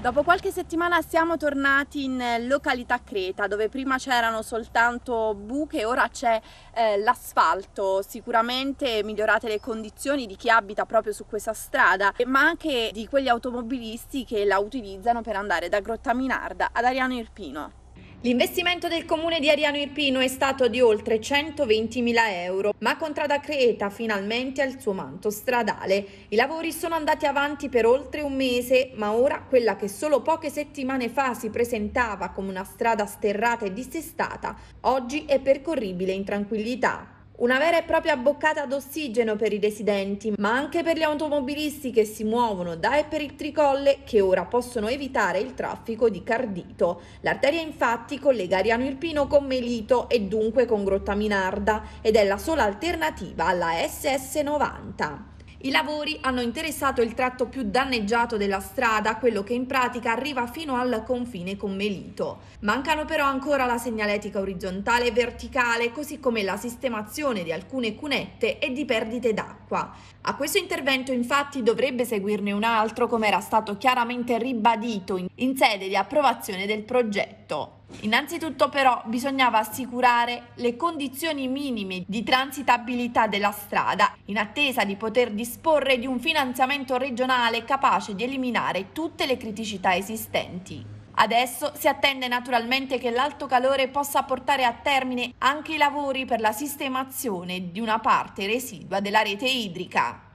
Dopo qualche settimana siamo tornati in eh, località Creta dove prima c'erano soltanto buche, ora c'è eh, l'asfalto, sicuramente migliorate le condizioni di chi abita proprio su questa strada ma anche di quegli automobilisti che la utilizzano per andare da Grotta Minarda ad Ariano Irpino. L'investimento del comune di Ariano Irpino è stato di oltre 120.000 euro, ma Contrada Creta finalmente ha il suo manto stradale. I lavori sono andati avanti per oltre un mese, ma ora quella che solo poche settimane fa si presentava come una strada sterrata e dissestata, oggi è percorribile in tranquillità. Una vera e propria boccata d'ossigeno per i residenti, ma anche per gli automobilisti che si muovono da e per il tricolle che ora possono evitare il traffico di Cardito. L'arteria infatti collega Ariano Irpino con Melito e dunque con Grottaminarda ed è la sola alternativa alla SS90. I lavori hanno interessato il tratto più danneggiato della strada, quello che in pratica arriva fino al confine con Melito. Mancano però ancora la segnaletica orizzontale e verticale, così come la sistemazione di alcune cunette e di perdite d'acqua. A questo intervento infatti dovrebbe seguirne un altro, come era stato chiaramente ribadito in sede di approvazione del progetto progetto. Innanzitutto però bisognava assicurare le condizioni minime di transitabilità della strada in attesa di poter disporre di un finanziamento regionale capace di eliminare tutte le criticità esistenti. Adesso si attende naturalmente che l'alto calore possa portare a termine anche i lavori per la sistemazione di una parte residua della rete idrica.